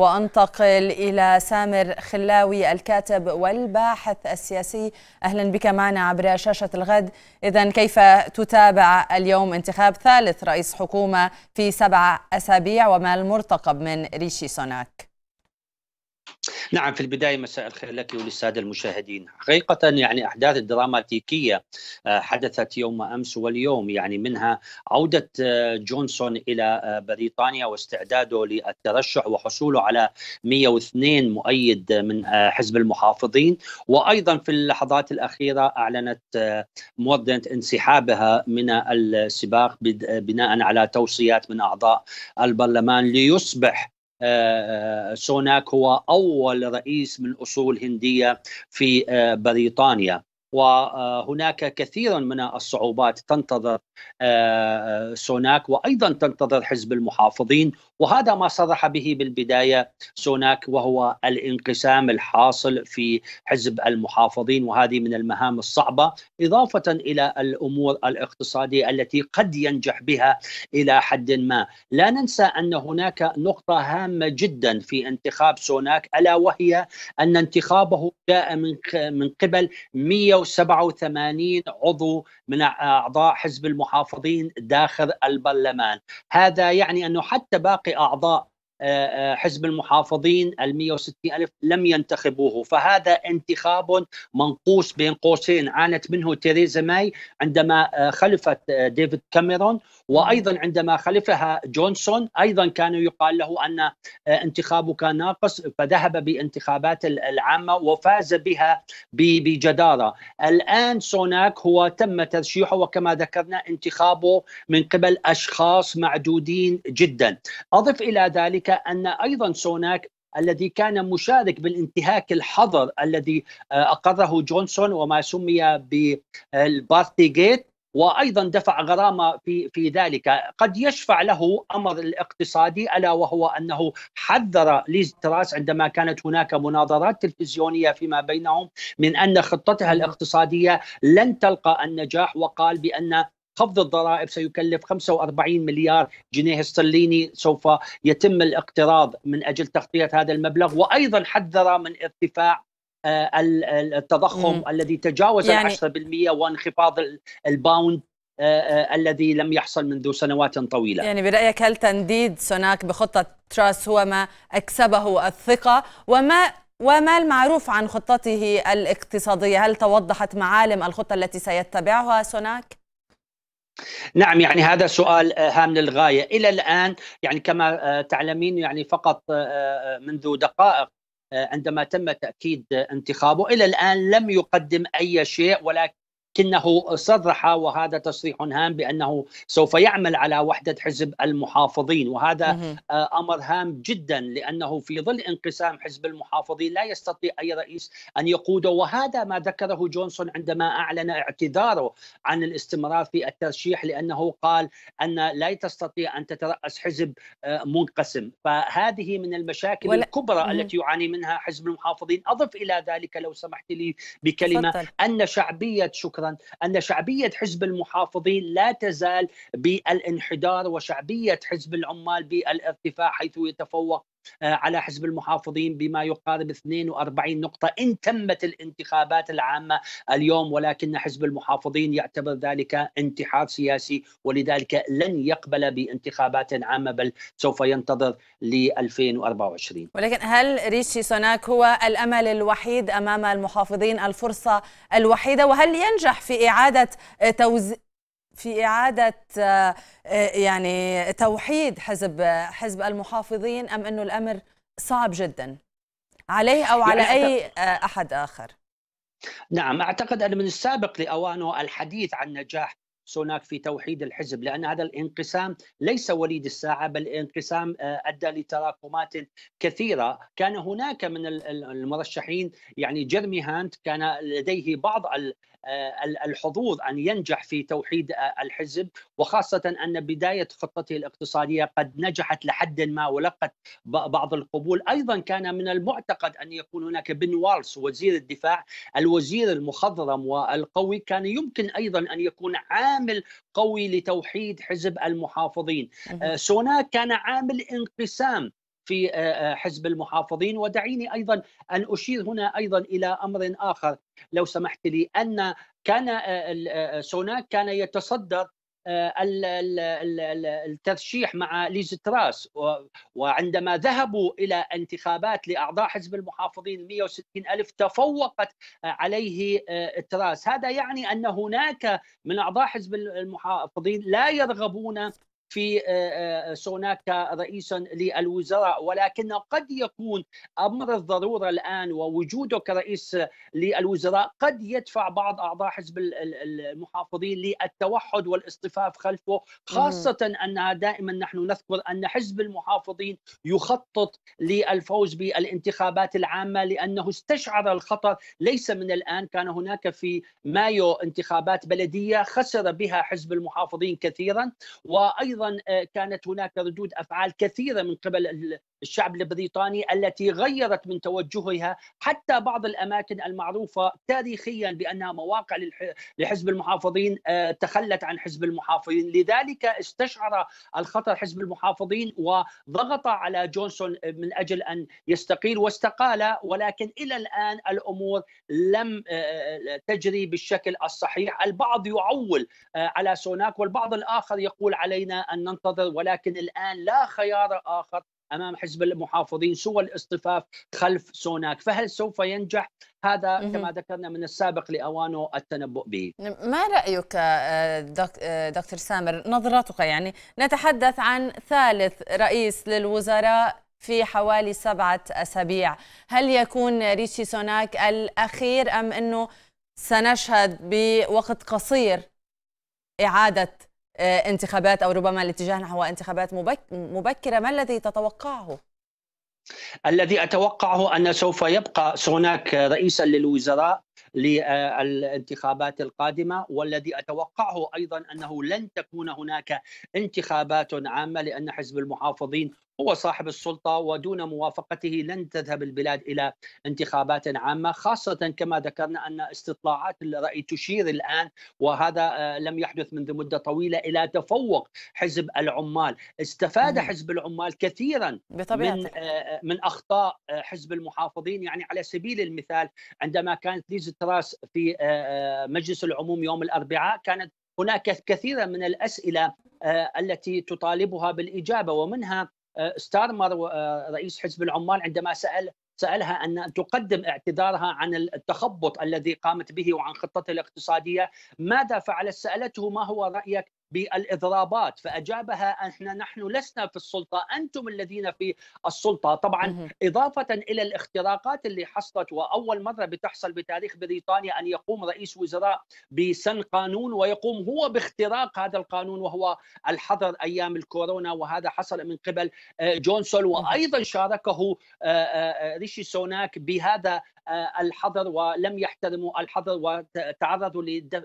وأنتقل إلى سامر خلاوي الكاتب والباحث السياسي أهلا بك معنا عبر شاشة الغد إذا كيف تتابع اليوم انتخاب ثالث رئيس حكومة في سبع أسابيع وما المرتقب من ريشي سوناك نعم في البداية مساء الخير لك وللسادة المشاهدين حقيقة يعني أحداث الدراماتيكية آه، حدثت يوم أمس واليوم يعني منها عودة آه، جونسون إلى آه، بريطانيا واستعداده للترشح وحصوله على 102 مؤيد من حزب المحافظين وأيضا في اللحظات الأخيرة أعلنت مودنت انسحابها من السباق بناء على توصيات من أعضاء البرلمان ليصبح آه، آه، سوناك هو أول رئيس من أصول هندية في آه، بريطانيا وهناك كثير من الصعوبات تنتظر سوناك وايضا تنتظر حزب المحافظين وهذا ما صرح به بالبدايه سوناك وهو الانقسام الحاصل في حزب المحافظين وهذه من المهام الصعبه اضافه الى الامور الاقتصاديه التي قد ينجح بها الى حد ما، لا ننسى ان هناك نقطه هامه جدا في انتخاب سوناك الا وهي ان انتخابه جاء من من قبل 187 عضو من اعضاء حزب المحافظين داخل البرلمان، هذا يعني انه حتى باقي تلقي اعضاء حزب المحافظين ال 160 ألف لم ينتخبوه فهذا انتخاب منقوص بين قوسين عانت منه تيريزا ماي عندما آه، خلفت آه، ديفيد كاميرون وأيضا عندما خلفها جونسون أيضا كان يقال له أن آه، انتخابه كان ناقص فذهب بالانتخابات العامة وفاز بها بجدارة الآن سوناك هو تم ترشيحه وكما ذكرنا انتخابه من قبل أشخاص معدودين جدا أضف إلى ذلك ان ايضا سوناك الذي كان مشارك بالانتهاك الحظر الذي آه، اقره جونسون وما سمي بالبارتي جيت وايضا دفع غرامه في في ذلك، قد يشفع له امر الاقتصادي الا وهو انه حذر ليز تراس عندما كانت هناك مناظرات تلفزيونيه فيما بينهم من ان خطتها الاقتصاديه لن تلقى النجاح وقال بان خفض الضرائب سيكلف 45 مليار جنيه استرليني سوف يتم الاقتراض من اجل تغطيه هذا المبلغ وايضا حذر من ارتفاع آه، التضخم مم. الذي تجاوز يعني... 10% وانخفاض الباوند آه، آه، الذي لم يحصل منذ سنوات طويلة يعني برأيك هل تنديد سوناك بخطة تراس هو ما أكسبه الثقة وما وما المعروف عن خطته الاقتصادية هل توضحت معالم الخطة التي سيتبعها سوناك؟ نعم يعني هذا سؤال آه، هام للغاية إلى الآن يعني كما آه، تعلمين يعني فقط آه، منذ دقائق عندما تم تأكيد انتخابه إلى الآن لم يقدم أي شيء ولكن لكنه صرح وهذا تصريح هام بانه سوف يعمل على وحده حزب المحافظين وهذا آه، امر هام جدا لانه في ظل انقسام حزب المحافظين لا يستطيع اي رئيس ان يقوده وهذا ما ذكره جونسون عندما اعلن اعتذاره عن الاستمرار في الترشيح لانه قال ان لا تستطيع ان تتراس حزب آه، منقسم فهذه من المشاكل ولا... الكبرى مه. التي يعاني منها حزب المحافظين اضف الى ذلك لو سمحت لي بكلمه فضل. ان شعبيه شكر شكرا ان شعبيه حزب المحافظين لا تزال بالانحدار وشعبيه حزب العمال بالارتفاع حيث يتفوق آه، على حزب المحافظين بما يقارب 42 نقطة إن تمت الانتخابات العامة اليوم ولكن حزب المحافظين يعتبر ذلك انتحار سياسي ولذلك لن يقبل بانتخابات عامة بل سوف ينتظر ل 2024 ولكن هل ريشي سوناك هو الأمل الوحيد أمام المحافظين الفرصة الوحيدة وهل ينجح في إعادة توزيع في إعادة آه، آه، يعني توحيد حزب حزب المحافظين أم أنه الأمر صعب جدا عليه أو يعني على أي أحد آخر؟ نعم أعتقد أن من السابق لأوانه الحديث عن نجاح سوناك في توحيد الحزب لان هذا الانقسام ليس وليد الساعه بل انقسام آه، ادى لتراكمات كثيره كان هناك من المرشحين يعني جيرمي هانت كان لديه بعض آه، الحظوظ ان ينجح في توحيد آه، الحزب وخاصه ان بدايه خطته الاقتصاديه قد نجحت لحد ما ولقت بعض القبول، ايضا كان من المعتقد ان يكون هناك بن والس وزير الدفاع الوزير المخضرم والقوي كان يمكن ايضا ان يكون عامل قوي لتوحيد حزب المحافظين آه، سوناك كان عامل انقسام في آه، آه، حزب المحافظين ودعيني ايضا ان اشير هنا ايضا الى امر اخر لو سمحت لي ان كان سوناك كان يتصدر آه، الترشيح مع ليز تراس وعندما ذهبوا إلى انتخابات لأعضاء حزب المحافظين 160 ألف تفوقت عليه آه، تراس هذا يعني أن هناك من أعضاء حزب المحافظين لا يرغبون في آه، آه، سوناكا رئيسا للوزراء ولكنه قد يكون امر الضروره الان ووجوده كرئيس للوزراء قد يدفع بعض اعضاء حزب المحافظين للتوحد والاصطفاف خلفه خاصه انها دائما نحن نذكر ان حزب المحافظين يخطط للفوز بالانتخابات العامه لانه استشعر الخطر ليس من الان كان هناك في مايو انتخابات بلديه خسر بها حزب المحافظين كثيرا وايضا ايضا آه، كانت هناك ردود افعال كثيره من قبل الشعب البريطاني التي غيرت من توجهها حتى بعض الاماكن المعروفه تاريخيا بانها مواقع لحزب المحافظين آه، تخلت عن حزب المحافظين، لذلك استشعر الخطر حزب المحافظين وضغط على جونسون من اجل ان يستقيل واستقال ولكن الى الان الامور لم آه، آه، تجري بالشكل الصحيح، البعض يعول على سوناك والبعض الاخر يقول علينا ان ننتظر ولكن الان لا خيار اخر امام حزب المحافظين سوى الاصطفاف خلف سوناك فهل سوف ينجح هذا كما ذكرنا من السابق لاوانه التنبؤ به نعم، ما رايك آه، آه، دكتور سامر نظرتك يعني نتحدث عن ثالث رئيس للوزراء في حوالي سبعة أسابيع هل يكون ريشي سوناك الأخير أم أنه سنشهد بوقت قصير إعادة آه، انتخابات او ربما الاتجاه نحو انتخابات مبكره ما الذي تتوقعه؟ الذي اتوقعه ان سوف يبقى سوناك رئيسا للوزراء للانتخابات القادمه والذي اتوقعه ايضا انه لن تكون هناك انتخابات عامه لان حزب المحافظين هو صاحب السلطة ودون موافقته لن تذهب البلاد إلى انتخابات عامة خاصة كما ذكرنا أن استطلاعات الرأي تشير الآن وهذا آه، لم يحدث منذ مدة طويلة إلى تفوق حزب العمال استفاد حزب العمال كثيرا بطبيعة. من آه، آه، من أخطاء حزب المحافظين يعني على سبيل المثال عندما كانت ليز تراس في مجلس العموم يوم الأربعاء كانت هناك كثيرا من الأسئلة التي تطالبها بالإجابة ومنها ستارمر آه، رئيس حزب العمال عندما سأل سألها أن تقدم اعتذارها عن التخبط الذي قامت به وعن خطتها الاقتصادية ماذا فعلت سألته ما هو رأيك بالاضرابات فاجابها احنا نحن لسنا في السلطه انتم الذين في السلطه طبعا اضافه الى الاختراقات اللي حصلت واول مره بتحصل بتاريخ بريطانيا ان يقوم رئيس وزراء بسن قانون ويقوم هو باختراق هذا القانون وهو الحظر ايام الكورونا وهذا حصل من قبل آه، جونسون وايضا شاركه آه، آه، ريشي سوناك بهذا آه، الحظر ولم يحترموا الحظر وتعرضوا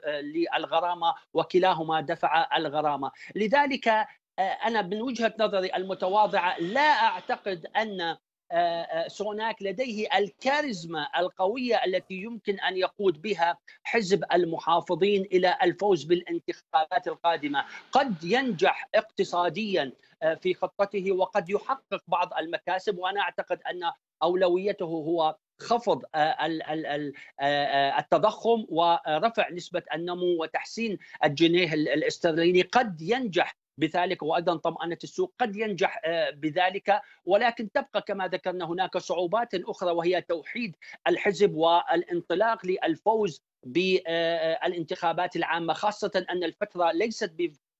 للغرامه وكلاهما دفع الغرامه، لذلك آه، انا من وجهه نظري المتواضعه لا اعتقد ان آه، سوناك لديه الكاريزما القوية التي يمكن أن يقود بها حزب المحافظين إلى الفوز بالانتخابات القادمة قد ينجح اقتصاديا في خطته وقد يحقق بعض المكاسب وأنا أعتقد أن أولويته هو خفض آه، آه، آه، التضخم ورفع نسبة النمو وتحسين الجنيه الاسترليني قد ينجح بذلك وايضا طمانه السوق قد ينجح بذلك ولكن تبقى كما ذكرنا هناك صعوبات اخرى وهي توحيد الحزب والانطلاق للفوز بالانتخابات العامه خاصه ان الفتره ليست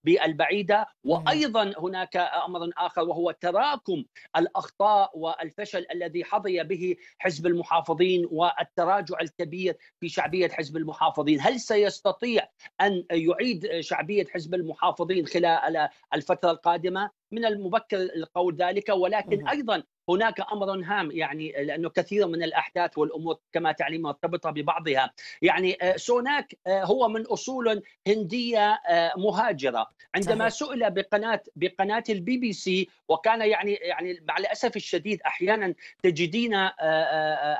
بالبعيده وايضا هناك امر اخر وهو تراكم الاخطاء والفشل الذي حظي به حزب المحافظين والتراجع الكبير في شعبيه حزب المحافظين، هل سيستطيع ان يعيد شعبيه حزب المحافظين خلال الفتره القادمه؟ من المبكر القول ذلك ولكن ايضا هناك امر هام يعني لانه كثير من الاحداث والامور كما تعلم مرتبطه ببعضها يعني آه، سوناك آه، هو من اصول هنديه آه، مهاجره عندما سئل بقناه بقناه البي بي سي وكان يعني يعني مع الاسف الشديد احيانا تجدين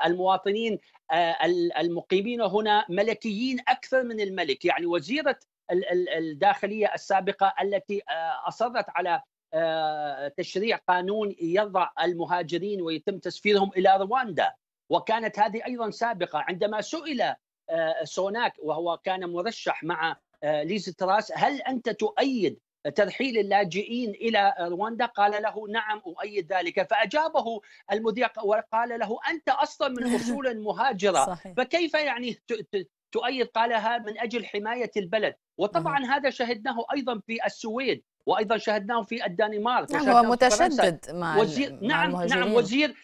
المواطنين المقيمين هنا ملكيين اكثر من الملك يعني وزيره الداخليه السابقه التي اصرت على آه، تشريع قانون يضع المهاجرين ويتم تسفيرهم الى رواندا وكانت هذه ايضا سابقه عندما سئل آه، سوناك وهو كان مرشح مع آه، ليز تراس هل انت تؤيد ترحيل اللاجئين الى رواندا قال له نعم اؤيد ذلك فاجابه المذيع وقال له انت اصلا من اصول مهاجره صحيح. فكيف يعني تؤيد قالها من اجل حمايه البلد وطبعا هذا شهدناه ايضا في السويد وايضا شاهدناه في الدنمارك نعم هو متشدد مع وزير مع نعم نعم وزير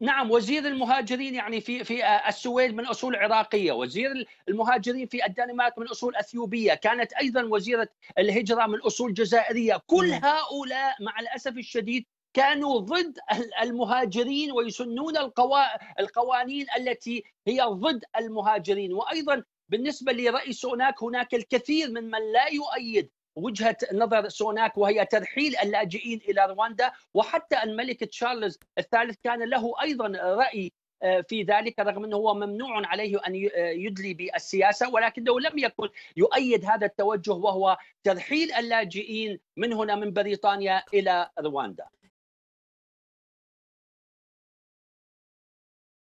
نعم وزير المهاجرين يعني في في آه، السويد من اصول عراقيه، وزير المهاجرين في الدنمارك من اصول اثيوبيه، كانت ايضا وزيره الهجره من اصول جزائريه، كل نعم. هؤلاء مع الاسف الشديد كانوا ضد المهاجرين ويسنون القوا... القوانين التي هي ضد المهاجرين، وايضا بالنسبه لرئيس هناك هناك الكثير من من لا يؤيد وجهه نظر سوناك وهي ترحيل اللاجئين الى رواندا وحتى الملك تشارلز الثالث كان له ايضا راي آه، في ذلك رغم انه هو ممنوع عليه ان آه، يدلي بالسياسه ولكنه لم يكن يؤيد هذا التوجه وهو ترحيل اللاجئين من هنا من بريطانيا الى رواندا.